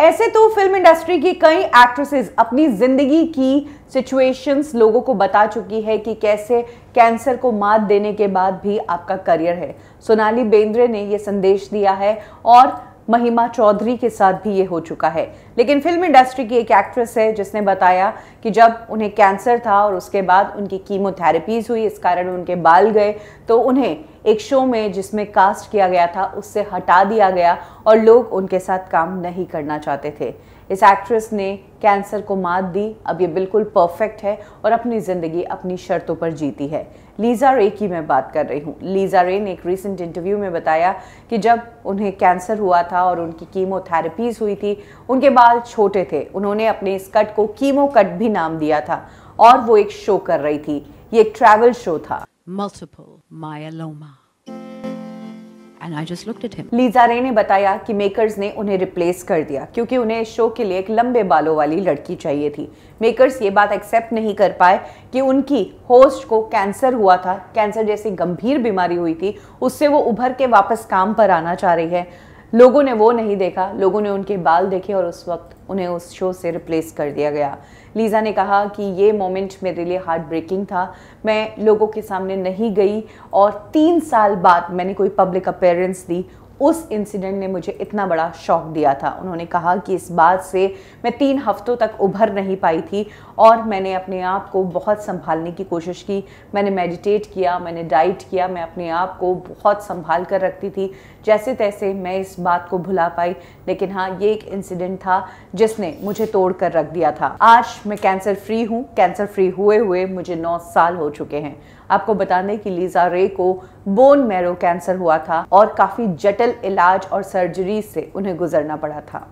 ऐसे तो film industry की कई एक्ट्रेसेस अपनी जिंदगी की सिचुएशंस लोगों को बता चुकी है कि कैसे कैंसर को मात देने के बाद भी आपका करियर है सोनाली बेंद्रे ने यह संदेश दिया है और महिमा चौधरी के साथ भी ये हो चुका है लेकिन फिल्म इंडस्ट्री की एक एक्ट्रेस है जिसने बताया कि जब उन्हें कैंसर था और उसके बाद उनकी कीमोथेरेपीज हुई इस कारण उनके बाल गए तो उन्हें एक शो में जिसमें कास्ट किया गया था उससे हटा दिया गया और लोग उनके साथ काम नहीं करना चाहते थे इस एक्ट्रेस ने कैंसर को मात दी अब ये बिल्कुल परफेक्ट है और अपनी ज़िंदगी अपनी शर्तों पर जीती है लीज़ा रे की मैं बात कर रही हूँ लीज़ा रे ने एक रीसेंट इंटरव्यू में बताया कि जब उन्हें कैंसर हुआ था और उनकी कीमोथेरेपीज हुई थी उनके बाल छोटे थे उन्होंने अपने इस कट को कीमो कट भी नाम दिया था और वो एक शो कर रही थी ये एक ट्रैवल शो था multiple myeloma. And I just looked at him. Lisa Ray ने बताया कि मेकर्स ने उन्हें रिप्लेस कर दिया क्योंकि उन्हें इस शो के लिए एक लंबे बालों वाली लड़की चाहिए थी मेकर्स ये बात एक्सेप्ट नहीं कर पाए कि उनकी होस्ट को कैंसर हुआ था कैंसर जैसी गंभीर बीमारी हुई थी उससे वो उभर के वापस काम पर आना चाह रही है लोगों ने वो नहीं देखा लोगों ने उनके बाल देखे और उस वक्त उन्हें उस शो से रिप्लेस कर दिया गया लीज़ा ने कहा कि ये मोमेंट मेरे लिए हार्ट ब्रेकिंग था मैं लोगों के सामने नहीं गई और तीन साल बाद मैंने कोई पब्लिक अपेयरेंस दी उस इंसिडेंट ने मुझे इतना बड़ा शौक दिया था उन्होंने कहा कि इस बात से मैं तीन हफ्तों तक उभर नहीं पाई थी और मैंने अपने आप को बहुत संभालने की कोशिश की मैंने मेडिटेट किया मैंने डाइट किया मैं अपने आप को बहुत संभाल कर रखती थी जैसे तैसे मैं इस बात को भुला पाई लेकिन हाँ ये एक इंसिडेंट था जिसने मुझे तोड़ कर रख दिया था आज मैं कैंसर फ्री हूँ कैंसर फ्री हुए हुए मुझे नौ साल हो चुके हैं आपको बता दें कि लीजा रे को बोन मैरो कैंसर हुआ था और काफ़ी जटिल मेडिकल इलाज और सर्जरी से उन्हें गुजरना पड़ा था